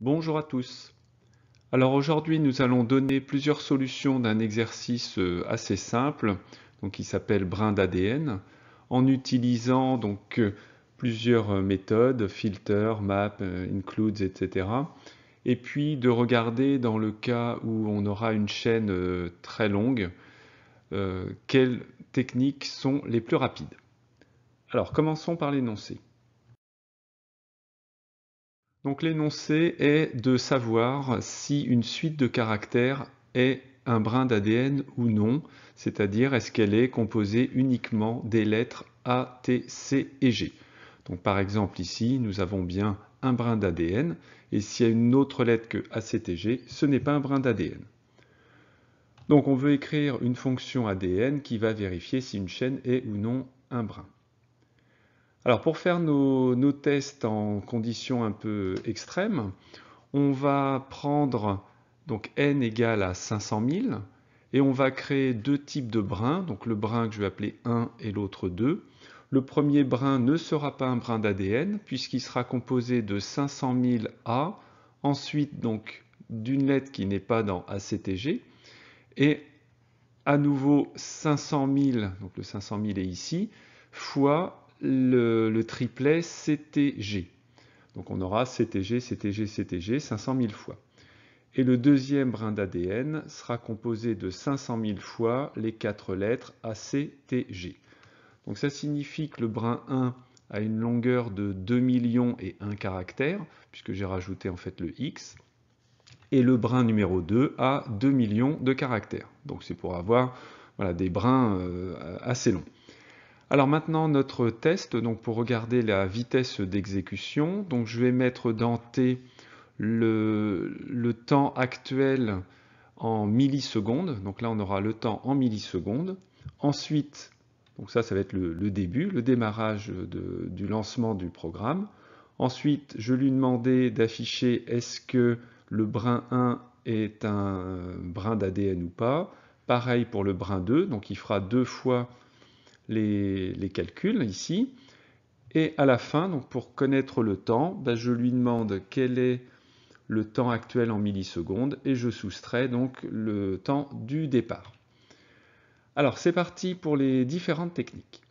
Bonjour à tous. Alors aujourd'hui, nous allons donner plusieurs solutions d'un exercice euh, assez simple, donc qui s'appelle brin d'ADN, en utilisant donc euh, plusieurs euh, méthodes, filter, map, includes, etc. Et puis de regarder dans le cas où on aura une chaîne très longue, quelles techniques sont les plus rapides. Alors commençons par l'énoncé. Donc l'énoncé est de savoir si une suite de caractères est un brin d'ADN ou non, c'est-à-dire est-ce qu'elle est composée uniquement des lettres A, T, C et G. Donc par exemple ici, nous avons bien un brin d'ADN, et s'il y a une autre lettre que A, C, T, G, ce n'est pas un brin d'ADN. Donc on veut écrire une fonction ADN qui va vérifier si une chaîne est ou non un brin. Alors pour faire nos, tests en conditions un peu extrêmes, on va prendre donc n égale à 500 000 et on va créer deux types de brins, donc le brin que je vais appeler 1 et l'autre 2. Le premier brin ne sera pas un brin d'ADN puisqu'il sera composé de 500 000 A, ensuite donc d'une lettre qui n'est pas dans ACTG et à nouveau 500 000, donc le 500 000 est ici, fois le, triplet CTG. Donc on aura CTG, CTG, CTG 500 000 fois. Et le deuxième brin d'ADN sera composé de 500 000 fois les quatre lettres ACTG. Donc ça signifie que le brin 1 a une longueur de 2 millions et 1 caractère, puisque j'ai rajouté en fait le X. Et le brin numéro 2 a 2 millions de caractères. Donc c'est pour avoir voilà, des brins euh, assez longs. Alors maintenant notre test donc pour regarder la vitesse d'exécution. Donc je vais mettre dans T le, temps actuel en millisecondes. Donc là on aura le temps en millisecondes. Ensuite, donc ça ça va être le, début, le démarrage du lancement du programme. Ensuite, je lui demandais d'afficher est-ce que le brin 1 est un brin d'ADN ou pas. Pareil pour le brin 2, donc il fera deux fois les, calculs ici. Et à la fin, pour connaître le temps, bah, je lui demande quel est le temps actuel en millisecondes et je soustrais donc le temps du départ. Alors c'est parti pour les différentes techniques.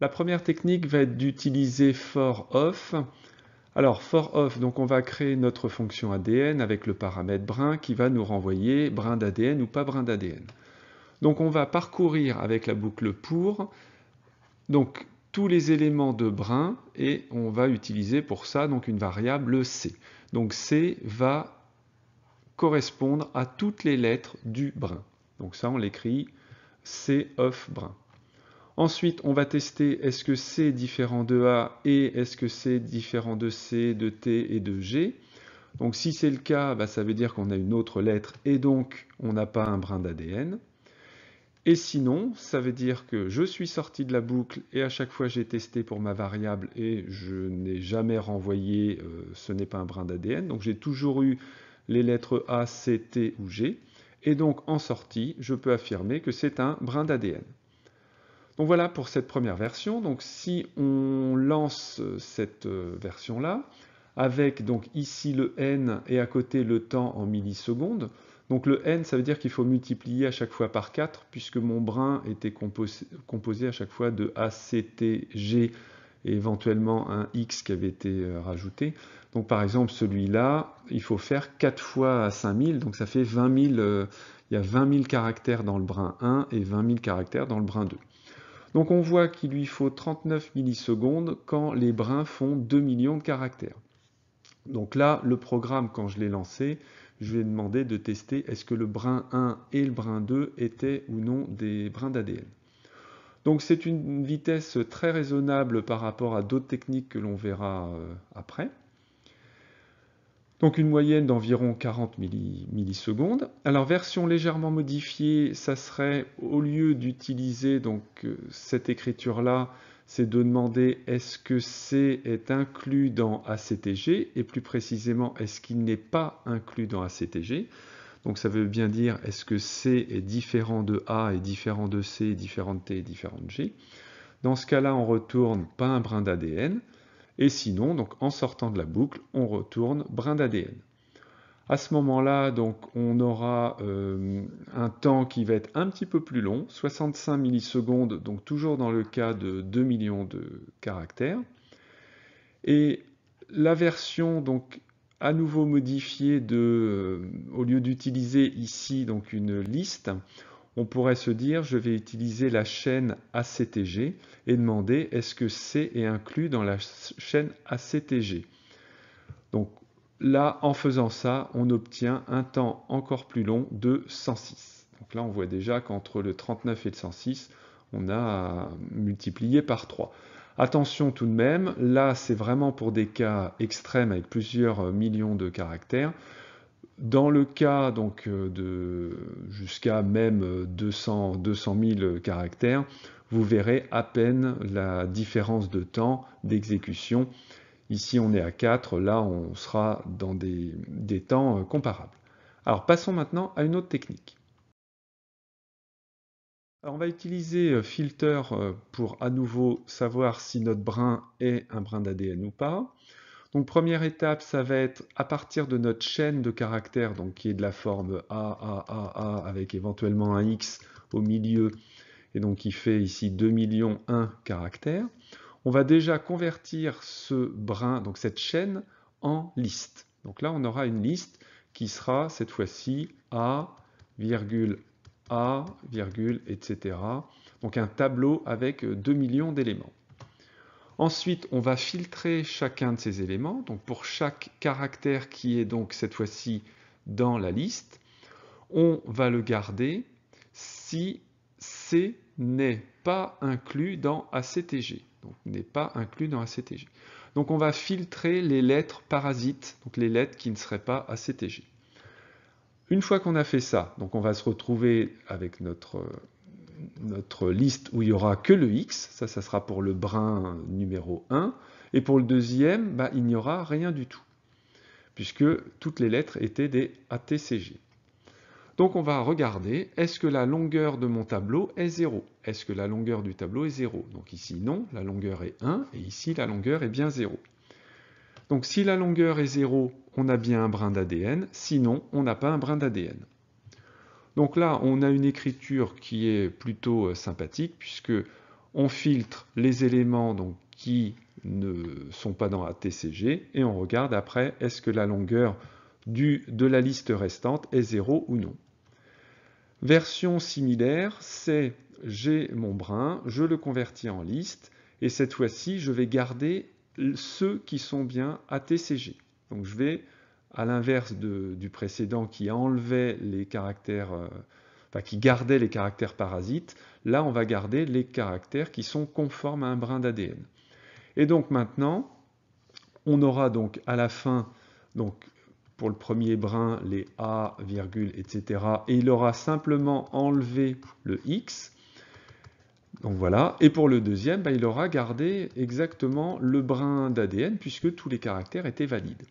La première technique va être d'utiliser for off. Alors for off, donc on va créer notre fonction ADN avec le paramètre brin qui va nous renvoyer brin d'ADN ou pas brin d'ADN. Donc on va parcourir avec la boucle pour donc tous les éléments de brin et on va utiliser pour ça donc une variable c. Donc c va correspondre à toutes les lettres du brin. Donc ça on l'écrit c of brin. Ensuite, on va tester est-ce que C est différent de A et est-ce que C différent de C, de T et de G. Donc si c'est le cas, bah, ça veut dire qu'on a une autre lettre et donc on n'a pas un brin d'ADN. Et sinon, ça veut dire que je suis sorti de la boucle et à chaque fois j'ai testé pour ma variable et je n'ai jamais renvoyé euh, ce n'est pas un brin d'ADN. Donc j'ai toujours eu les lettres A, C, T ou G. Et donc en sortie, je peux affirmer que c'est un brin d'ADN. Donc voilà pour cette première version. Donc si on lance euh, cette euh, version-là, avec donc ici le N et à côté le temps en millisecondes, donc le n, ça veut dire qu'il faut multiplier à chaque fois par 4, puisque mon brin était composé, à chaque fois de A, C, T, G, et éventuellement un X qui avait été euh, rajouté. Donc par exemple, celui-là, il faut faire 4 fois à 5000, donc ça fait 20 000, euh, il y a 20 000 caractères dans le brin 1 et 20 000 caractères dans le brin 2. Donc on voit qu'il lui faut 39 millisecondes quand les brins font 2 millions de caractères. Donc là, le programme, quand je l'ai lancé, je vais demander de tester est-ce que le brin 1 et le brin 2 étaient ou non des brins d'ADN. Donc c'est une vitesse très raisonnable par rapport à d'autres techniques que l'on verra euh, après. Donc une moyenne d'environ 40 millisecondes. Alors version légèrement modifiée, ça serait au lieu d'utiliser donc euh, cette écriture là, c'est de demander est-ce que C est inclus dans ACTG et plus précisément est-ce qu'il n'est pas inclus dans ACTG. Donc ça veut bien dire est-ce que C est différent de A et différent de C, différent de T et différent de G. Dans ce cas-là, on retourne pas un brin d'ADN et sinon, donc en sortant de la boucle, on retourne brin d'ADN. À ce moment-là, donc, on aura euh, un temps qui va être un petit peu plus long, 65 millisecondes, donc toujours dans le cas de 2 millions de caractères. Et la version donc à nouveau modifiée de, euh, au lieu d'utiliser ici donc une liste, on pourrait se dire je vais utiliser la chaîne ACTG et demander est-ce que C est inclus dans la chaîne ACTG. Donc Là, en faisant ça, on obtient un temps encore plus long de 106. Donc là, on voit déjà qu'entre le 39 et le 106, on a euh, multiplié par 3. Attention tout de même, là c'est vraiment pour des cas extrêmes avec plusieurs euh, millions de caractères. Dans le cas donc euh, de jusqu'à même 200, 200 000 caractères, vous verrez à peine la différence de temps d'exécution Ici, on est à 4, là, on sera dans des, temps euh, comparables. Alors, passons maintenant à une autre technique. Alors on va utiliser euh, filter euh, pour à nouveau savoir si notre brin est un brin d'ADN ou pas. Donc première étape, ça va être à partir de notre chaîne de caractères, qui est de la forme A, A, A, A, avec éventuellement un X au milieu, et donc qui fait ici 2 millions 1 caractères on va déjà convertir ce brin, donc cette chaîne, en liste. Donc là, on aura une liste qui sera cette fois-ci A, virgule A, virgule, etc. Donc un tableau avec 2 millions d'éléments. Ensuite, on va filtrer chacun de ces éléments. Donc pour chaque caractère qui est donc cette fois-ci dans la liste, on va le garder si C n'est pas inclus dans ACTG n'est pas inclus dans ACTG. Donc on va filtrer les lettres parasites, donc les lettres qui ne seraient pas ACTG. Une fois qu'on a fait ça, donc on va se retrouver avec notre, notre liste où il n'y aura que le X, ça, ça sera pour le brin numéro 1, et pour le deuxième, bah, il n'y aura rien du tout, puisque toutes les lettres étaient des ATCG. Donc on va regarder, est-ce que la longueur de mon tableau est 0 Est-ce que la longueur du tableau est 0 Donc ici non, la longueur est 1, et ici la longueur est bien 0. Donc si la longueur est 0, on a bien un brin d'ADN, sinon on n'a pas un brin d'ADN. Donc là, on a une écriture qui est plutôt euh, sympathique, puisque on filtre les éléments donc, qui ne sont pas dans ATCG, et on regarde après, est-ce que la longueur du, de la liste restante est 0 ou non. Version similaire, c'est j'ai mon brin, je le convertis en liste, et cette fois-ci, je vais garder ceux qui sont bien ATCG. Donc je vais, à l'inverse du précédent qui enlevait les caractères, euh, enfin qui gardait les caractères parasites, là on va garder les caractères qui sont conformes à un brin d'ADN. Et donc maintenant, on aura donc à la fin donc pour le premier brin les A, virgule, etc. Et il aura simplement enlevé le X. Donc voilà. Et pour le deuxième, ben, il aura gardé exactement le brin d'ADN puisque tous les caractères étaient valides.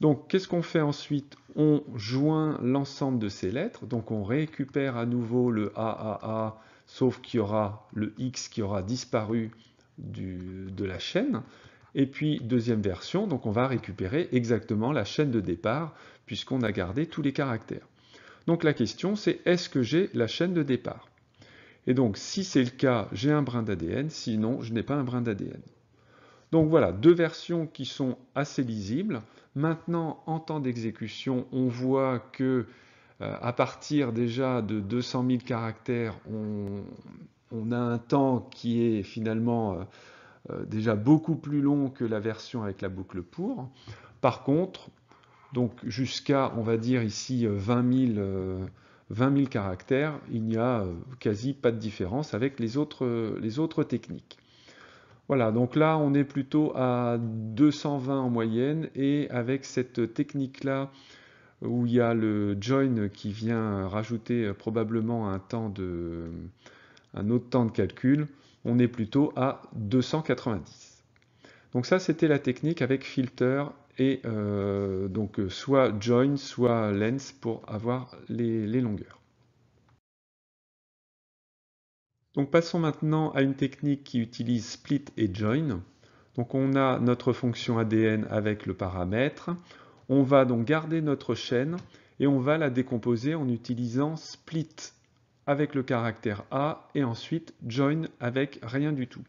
Donc qu'est-ce qu'on fait ensuite On joint l'ensemble de ces lettres. Donc on récupère à nouveau le AAA, sauf qu'il y aura le X qui aura disparu de la chaîne. Et puis, deuxième version, donc on va récupérer exactement la chaîne de départ, puisqu'on a gardé tous les caractères. Donc la question, c'est est-ce que j'ai la chaîne de départ Et donc, si c'est le cas, j'ai un brin d'ADN, sinon, je n'ai pas un brin d'ADN. Donc voilà, deux versions qui sont assez lisibles. Maintenant, en temps d'exécution, on voit que euh, à partir déjà de 200 000 caractères, on, a un temps qui est finalement... Euh, euh, déjà beaucoup plus long que la version avec la boucle pour. Par contre, donc jusqu'à, on va dire ici, 20 euh, 000, euh, caractères, il n'y a quasi pas de différence avec les autres, les autres techniques. Voilà, donc là, on est plutôt à 220 en moyenne, et avec cette technique-là, où il y a le join qui vient rajouter probablement un, temps de, un autre temps de calcul, on est plutôt à 290. Donc ça, c'était la technique avec filter et euh, donc euh, soit join, soit lens pour avoir les longueurs. Donc passons maintenant à une technique qui utilise split et join. Donc on a notre fonction ADN avec le paramètre. On va donc garder notre chaîne et on va la décomposer en utilisant split avec le caractère A et ensuite join avec rien du tout.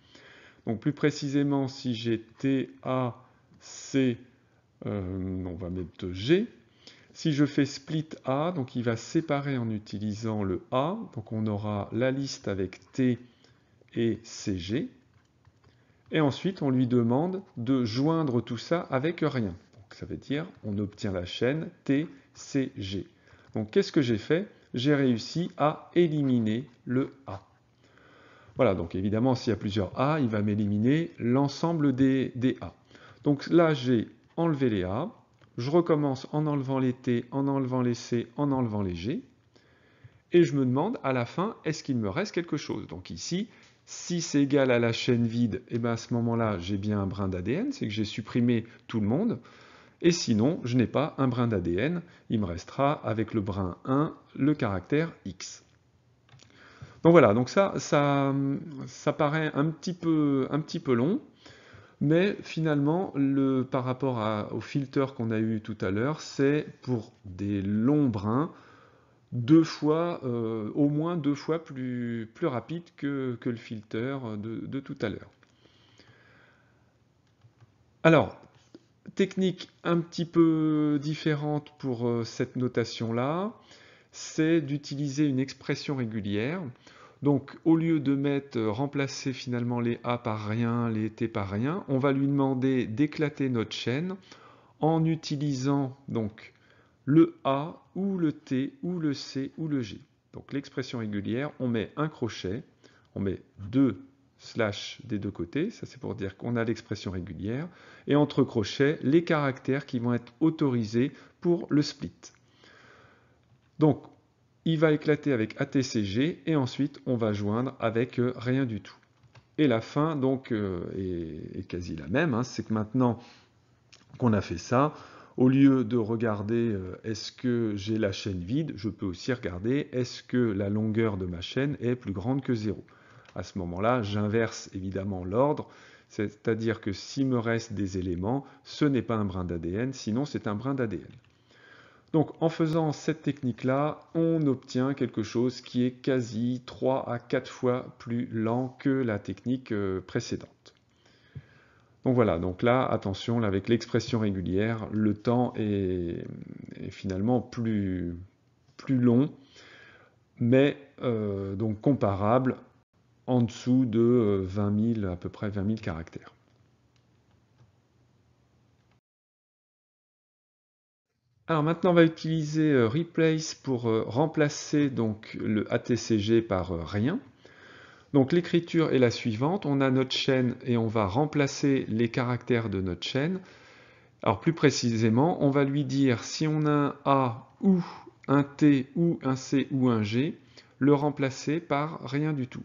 Donc plus précisément, si j'ai T, A, C, euh, on va mettre G. Si je fais split A, donc il va séparer en utilisant le A, donc on aura la liste avec T et CG. Et ensuite, on lui demande de joindre tout ça avec rien. Donc ça veut dire, on obtient la chaîne T, C, G. Donc qu'est-ce que j'ai fait j'ai réussi à éliminer le A. Voilà, donc évidemment, s'il y a plusieurs A, il va m'éliminer l'ensemble des, A. Donc là, j'ai enlevé les A. Je recommence en enlevant les T, en enlevant les C, en enlevant les G. Et je me demande, à la fin, est-ce qu'il me reste quelque chose Donc ici, si c'est égal à la chaîne vide, et eh bien à ce moment-là, j'ai bien un brin d'ADN, c'est que j'ai supprimé tout le monde. Et sinon, je n'ai pas un brin d'ADN, il me restera avec le brin 1 le caractère X. Donc voilà, donc ça, ça, ça paraît un petit peu, un petit peu long, mais finalement, le, par rapport au filtre qu'on a eu tout à l'heure, c'est pour des longs brins, deux fois, euh, au moins deux fois plus, plus rapide que, le filtre de, de tout à l'heure. Alors, Technique un petit peu différente pour euh, cette notation-là, c'est d'utiliser une expression régulière. Donc au lieu de mettre, euh, remplacer finalement les A par rien, les T par rien, on va lui demander d'éclater notre chaîne en utilisant donc le A ou le T ou le C ou le G. Donc l'expression régulière, on met un crochet, on met deux slash des deux côtés, ça c'est pour dire qu'on a l'expression régulière, et entre crochets les caractères qui vont être autorisés pour le split. Donc il va éclater avec ATCG et ensuite on va joindre avec euh, rien du tout. Et la fin donc euh, est, quasi la même, hein, c'est que maintenant qu'on a fait ça, au lieu de regarder euh, est-ce que j'ai la chaîne vide, je peux aussi regarder est-ce que la longueur de ma chaîne est plus grande que 0 à ce moment-là, j'inverse évidemment l'ordre, c'est-à-dire que s'il me reste des éléments, ce n'est pas un brin d'ADN, sinon c'est un brin d'ADN. Donc en faisant cette technique-là, on obtient quelque chose qui est quasi 3 à 4 fois plus lent que la technique euh, précédente. Donc voilà, donc là, attention, avec l'expression régulière, le temps est, finalement plus, long, mais euh, donc comparable en dessous de 20 euh, 000, à peu près 20 000 caractères. Alors maintenant, on va utiliser euh, replace pour euh, remplacer donc le ATCG par rien. Donc l'écriture est la suivante, on a notre chaîne et on va remplacer les caractères de notre chaîne. Alors plus précisément, on va lui dire si on a un A ou un T ou un C ou un G, le remplacer par rien du tout.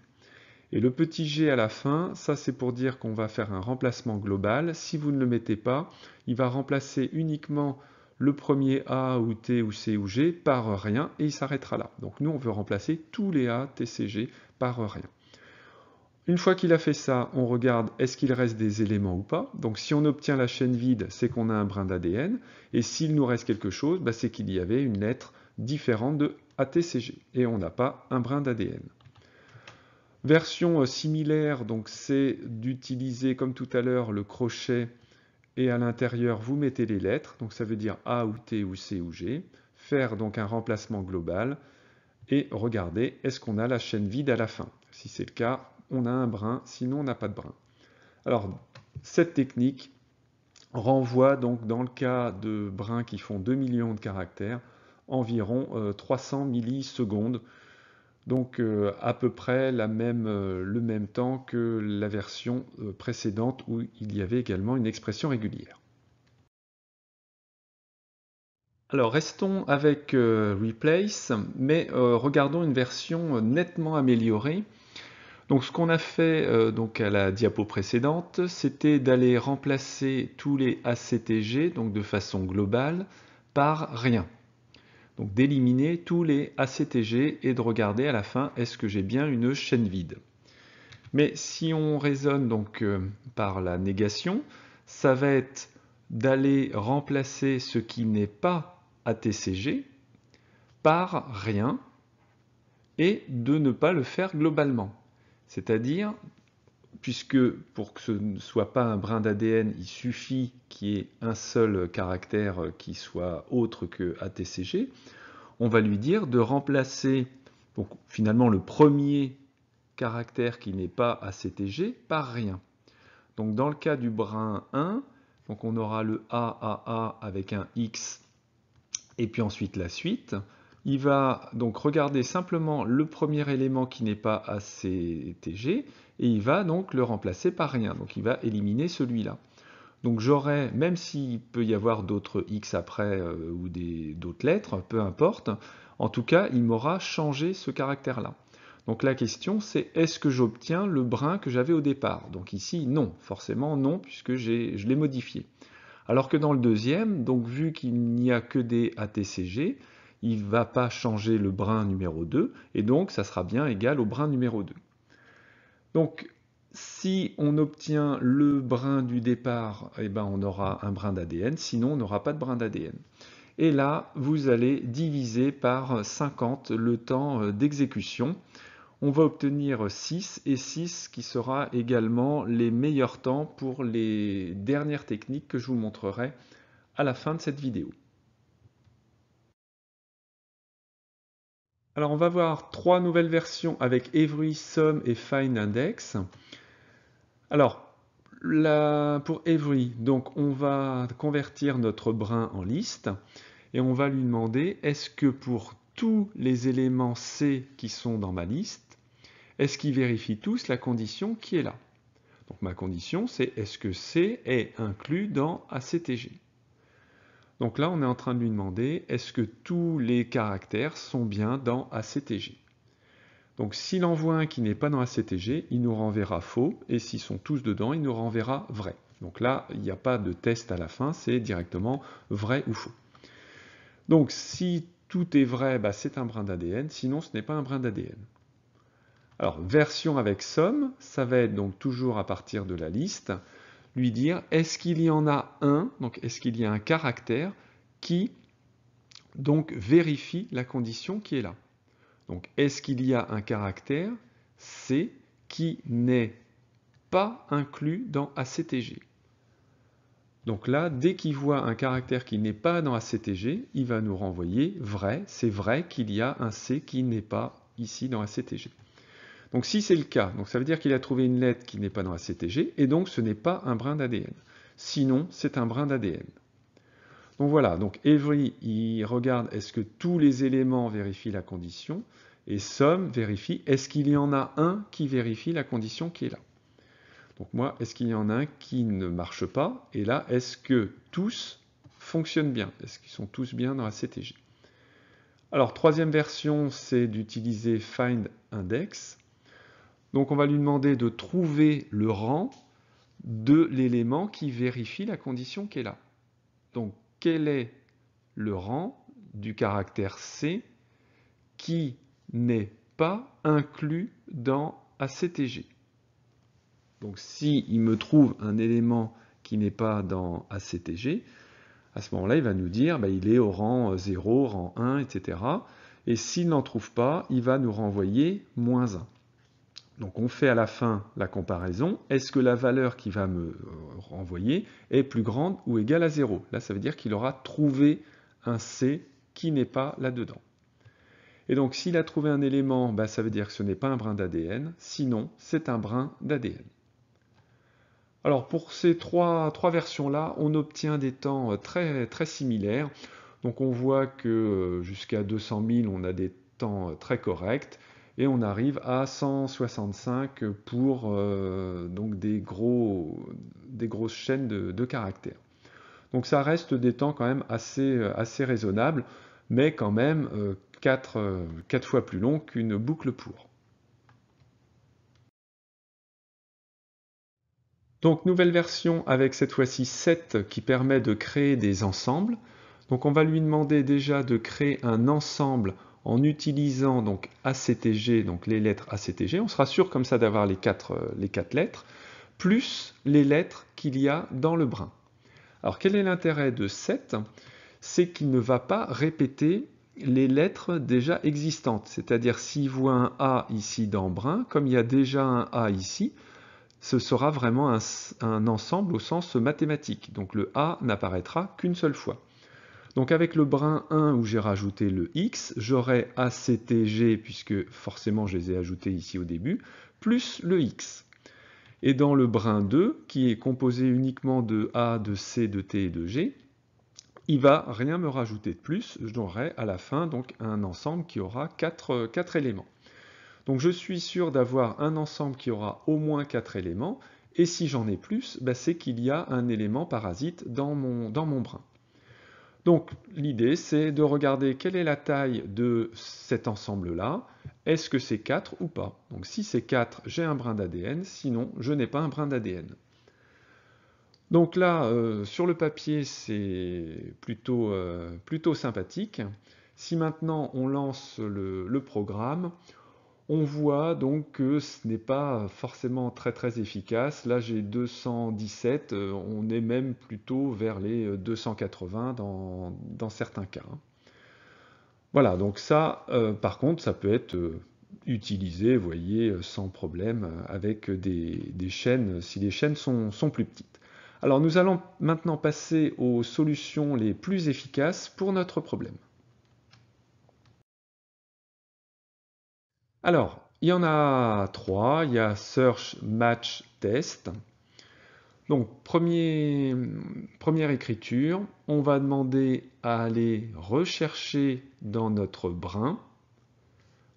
Et le petit g à la fin, ça c'est pour dire qu'on va faire un remplacement global. Si vous ne le mettez pas, il va remplacer uniquement le premier A ou T ou C ou G par rien et il s'arrêtera là. Donc nous on veut remplacer tous les A, T, C, G par rien. Une fois qu'il a fait ça, on regarde est-ce qu'il reste des éléments ou pas. Donc si on obtient la chaîne vide, c'est qu'on a un brin d'ADN. Et s'il nous reste quelque chose, bah, c'est qu'il y avait une lettre différente de ATCG. Et on n'a pas un brin d'ADN. Version euh, similaire, donc c'est d'utiliser comme tout à l'heure le crochet et à l'intérieur vous mettez les lettres, donc ça veut dire A ou T ou C ou G, faire donc un remplacement global et regarder est-ce qu'on a la chaîne vide à la fin. Si c'est le cas, on a un brin, sinon on n'a pas de brin. Alors cette technique renvoie donc dans le cas de brins qui font 2 millions de caractères environ 300 euh, millisecondes donc euh, à peu près même, euh, le même temps que la version euh, précédente où il y avait également une expression régulière. Alors restons avec replace, mais regardons une version nettement améliorée. Donc ce qu'on a fait donc à la diapo précédente, c'était d'aller remplacer tous les ACTG, donc de façon globale, par rien donc d'éliminer tous les ACTG et de regarder à la fin est-ce que j'ai bien une chaîne vide. Mais si on raisonne donc euh, par la négation, ça va être d'aller remplacer ce qui n'est pas ATCG par rien et de ne pas le faire globalement. C'est-à-dire puisque pour que ce ne soit pas un brin d'ADN, il suffit qu'il y ait un seul caractère qui soit autre que ATCG, on va lui dire de remplacer finalement le premier caractère qui n'est pas ACTG par rien. Donc dans le cas du brin 1, donc on aura le AAA avec un X et puis ensuite la suite. Il va donc regarder simplement le premier élément qui n'est pas ACTG et il va donc le remplacer par rien. Donc il va éliminer celui-là. Donc j'aurai, même s'il peut y avoir d'autres x après euh, ou d'autres lettres, peu importe, en tout cas, il m'aura changé ce caractère-là. Donc la question, c'est est-ce que j'obtiens le brin que j'avais au départ Donc ici, non, forcément non, puisque je l'ai modifié. Alors que dans le deuxième, donc vu qu'il n'y a que des ATCG, il ne va pas changer le brin numéro 2, et donc ça sera bien égal au brin numéro 2. Donc, si on obtient le brin du départ, eh ben on aura un brin d'ADN, sinon on n'aura pas de brin d'ADN. Et là, vous allez diviser par 50 le temps euh, d'exécution. On va obtenir 6 et 6 qui sera également les meilleurs temps pour les dernières techniques que je vous montrerai à la fin de cette vidéo. Alors on va voir trois nouvelles versions avec Every, Sum et Find Index. Alors pour Every, donc on va convertir notre brin en liste et on va lui demander est-ce que pour tous les éléments C qui sont dans ma liste, est-ce qu'ils vérifient tous la condition qui est là Donc ma condition c'est est-ce que C est inclus dans ACTG donc là, on est en train de lui demander est-ce que tous les caractères sont bien dans ACTG Donc s'il envoie un qui n'est pas dans ACTG, il nous renverra faux, et s'ils sont tous dedans, il nous renverra vrai. Donc là, il n'y a pas de test à la fin, c'est directement vrai ou faux. Donc si tout est vrai, bah, c'est un brin d'ADN, sinon ce n'est pas un brin d'ADN. Alors version avec somme, ça va être donc toujours à partir de la liste lui dire est-ce qu'il y en a un, donc est-ce qu'il y a un caractère qui donc vérifie la condition qui est là. Donc est-ce qu'il y a un caractère C qui n'est pas inclus dans ACTG donc là, dès qu'il voit un caractère qui n'est pas dans ACTG, il va nous renvoyer vrai, c'est vrai qu'il y a un C qui n'est pas ici dans ACTG. Donc si c'est le cas, donc ça veut dire qu'il a trouvé une lettre qui n'est pas dans la CTG, et donc ce n'est pas un brin d'ADN. Sinon, c'est un brin d'ADN. Donc voilà, donc Every, il regarde est-ce que tous les éléments vérifient la condition, et Somme vérifie est-ce qu'il y en a un qui vérifie la condition qui est là. Donc moi, est-ce qu'il y en a un qui ne marche pas Et là, est-ce que tous fonctionnent bien Est-ce qu'ils sont tous bien dans la CTG Alors, troisième version, c'est d'utiliser find index. Donc on va lui demander de trouver le rang de l'élément qui vérifie la condition est là. Donc quel est le rang du caractère C qui n'est pas inclus dans ACTG. Donc s'il me trouve un élément qui n'est pas dans ACTG, à ce moment-là, il va nous dire bah, il est au rang 0, euh, rang 1, etc. Et s'il n'en trouve pas, il va nous renvoyer moins 1. Donc on fait à la fin la comparaison. Est-ce que la valeur qui va me euh, renvoyer est plus grande ou égale à 0 Là, ça veut dire qu'il aura trouvé un C qui n'est pas là-dedans. Et donc s'il a trouvé un élément, bah, ça veut dire que ce n'est pas un brin d'ADN, sinon c'est un brin d'ADN. Alors pour ces trois, versions-là, on obtient des temps euh, très, très similaires. Donc on voit que euh, jusqu'à 200 000, on a des temps très corrects et on arrive à 165 pour euh, des, grosses chaînes de, caractères. Donc ça reste des temps quand même assez, euh, assez raisonnables, mais quand même 4, euh, fois plus long qu'une boucle pour. Donc nouvelle version avec cette fois-ci 7 qui permet de créer des ensembles. Donc on va lui demander déjà de créer un ensemble en utilisant donc ACTG, donc les lettres ACTG, on sera sûr comme ça d'avoir euh, les quatre, lettres, plus les lettres qu'il y a dans le brin. Alors quel est l'intérêt de 7 C'est qu'il ne va pas répéter les lettres déjà existantes. C'est-à-dire s'il voit un A ici dans brin, comme il y a déjà un A ici, ce sera vraiment un ensemble au sens mathématique. Donc le A n'apparaîtra qu'une seule fois. Donc avec le brin 1 où j'ai rajouté le x, j'aurai ACTG, puisque forcément je les ai ajoutés ici au début, plus le x. Et dans le brin 2, qui est composé uniquement de A, de C, de T et de G, il va rien me rajouter de plus, j'aurai à la fin donc un ensemble qui aura 4, euh, éléments. Donc je suis sûr d'avoir un ensemble qui aura au moins 4 éléments, et si j'en ai plus, bah c'est qu'il y a un élément parasite dans mon, dans mon brin. Donc l'idée, c'est de regarder quelle est la taille de cet ensemble-là. Est-ce que c'est 4 ou pas Donc si c'est 4, j'ai un brin d'ADN, sinon je n'ai pas un brin d'ADN. Donc là, euh, sur le papier, c'est euh, plutôt, sympathique. Si maintenant on lance le programme, on voit donc que ce n'est pas forcément très très efficace. Là j'ai 217, euh, on est même plutôt vers les 280 euh, dans, certains cas. Hein. Voilà, donc ça euh, par contre ça peut être utilisé, vous voyez, sans problème avec des, chaînes, si les chaînes sont plus petites. Alors nous allons maintenant passer aux solutions les plus efficaces pour notre problème. Alors, il y en a trois. Il y a Search, Match, Test. Donc, première écriture, on va demander à aller rechercher dans notre brin,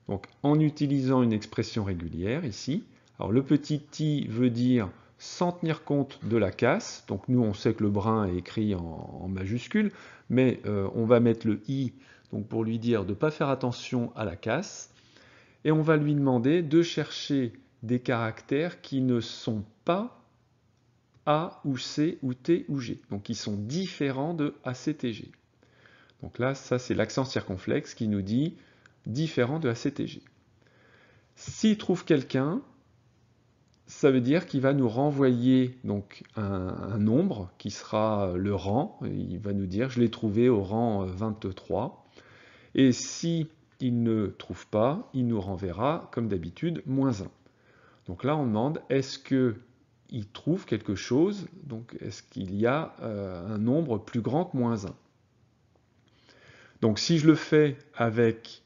donc en utilisant une expression régulière ici. Alors, le petit i veut dire sans tenir compte de la casse. Donc, nous, on sait que le brin est écrit en, majuscule, mais euh, on va mettre le i donc pour lui dire de ne pas faire attention à la casse et on va lui demander de chercher des caractères qui ne sont pas A ou C ou T ou G, donc qui sont différents de ACTG. Donc là, ça c'est l'accent circonflexe qui nous dit différent de ACTG. S'il trouve quelqu'un, ça veut dire qu'il va nous renvoyer donc un, un, nombre qui sera le rang. Il va nous dire je l'ai trouvé au rang 23. Euh, et si il ne trouve pas, il nous renverra, comme d'habitude, moins 1. Donc là, on demande est-ce qu'il trouve quelque chose Donc est-ce qu'il y a euh, un nombre plus grand que moins 1 Donc si je le fais avec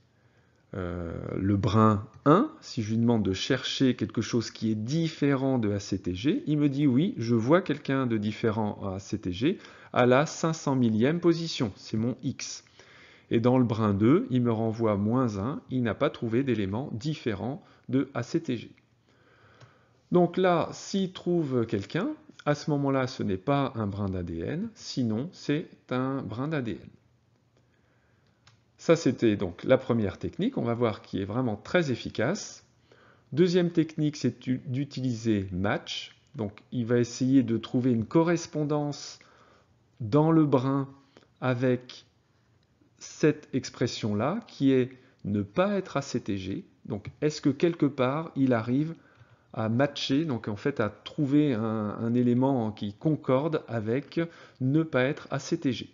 euh, le brin 1, si je lui demande de chercher quelque chose qui est différent de ACTG, il me dit oui, je vois quelqu'un de différent à ACTG à la 500 millième position, c'est mon X. Et dans le brin 2, il me renvoie moins 1, il n'a pas trouvé d'élément différent de ACTG. Donc là, s'il trouve quelqu'un, à ce moment-là, ce n'est pas un brin d'ADN, sinon c'est un brin d'ADN. Ça, c'était donc la première technique, on va voir qui est vraiment très efficace. Deuxième technique, c'est d'utiliser match. Donc, il va essayer de trouver une correspondance dans le brin avec cette expression-là qui est ne pas être ACTG. Donc est-ce que quelque part il arrive à matcher, donc en fait à trouver un, élément qui concorde avec ne pas être ACTG.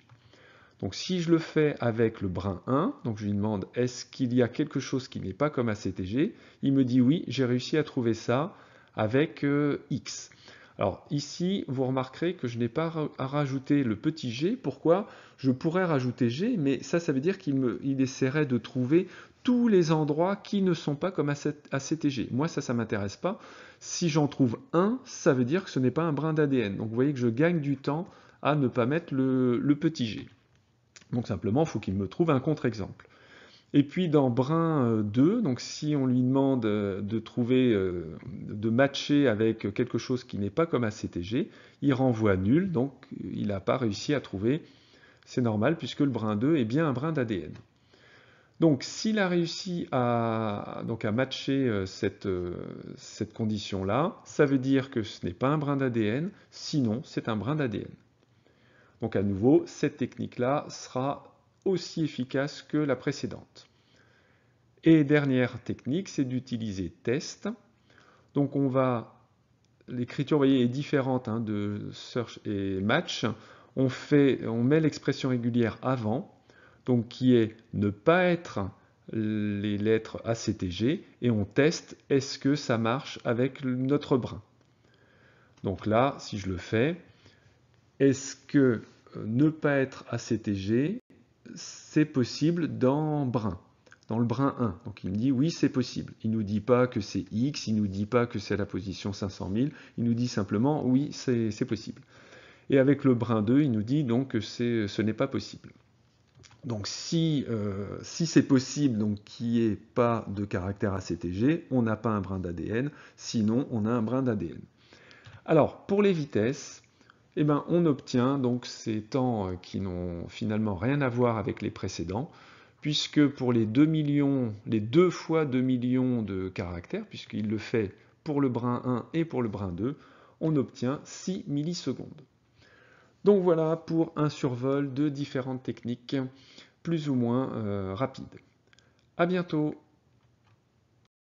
Donc si je le fais avec le brin 1, donc je lui demande est-ce qu'il y a quelque chose qui n'est pas comme ACTG, il me dit oui, j'ai réussi à trouver ça avec euh, X. Alors ici, vous remarquerez que je n'ai pas à rajouter le petit g. Pourquoi Je pourrais rajouter g, mais ça, ça veut dire qu'il essaierait de trouver tous les endroits qui ne sont pas comme ACTG. Moi, ça, ça m'intéresse pas. Si j'en trouve un, ça veut dire que ce n'est pas un brin d'ADN. Donc vous voyez que je gagne du temps à ne pas mettre le, petit g. Donc simplement, il faut qu'il me trouve un contre-exemple. Et puis dans brin 2, euh, donc si on lui demande euh, de trouver, euh, de matcher avec quelque chose qui n'est pas comme ACTG, il renvoie nul, donc il n'a pas réussi à trouver. C'est normal puisque le brin 2 est bien un brin d'ADN. Donc s'il a réussi à, donc à matcher cette, cette condition-là, ça veut dire que ce n'est pas un brin d'ADN, sinon c'est un brin d'ADN. Donc à nouveau, cette technique-là sera aussi efficace que la précédente. Et dernière technique, c'est d'utiliser test. Donc on va, l'écriture, voyez, est différente hein, de search et match. On, fait, on met l'expression régulière avant, donc qui est ne pas être les lettres ACTG, et on teste est-ce que ça marche avec notre brin. Donc là, si je le fais, est-ce que ne pas être ACTG c'est possible dans brin, dans le brin 1. Donc il me dit oui, c'est possible. Il nous dit pas que c'est X, il nous dit pas que c'est la position 500 000, il nous dit simplement oui, c'est possible. Et avec le brin 2, il nous dit donc que ce n'est pas possible. Donc si, euh, si c'est possible donc qu'il n'y ait pas de caractère ACTG, on n'a pas un brin d'ADN, sinon on a un brin d'ADN. Alors pour les vitesses, eh ben, on obtient donc ces temps euh, qui n'ont finalement rien à voir avec les précédents, puisque pour les 2 millions, les deux fois 2 millions de caractères, puisqu'il le fait pour le brin 1 et pour le brin 2, on obtient 6 millisecondes. Donc voilà pour un survol de différentes techniques plus ou moins euh, rapides. A bientôt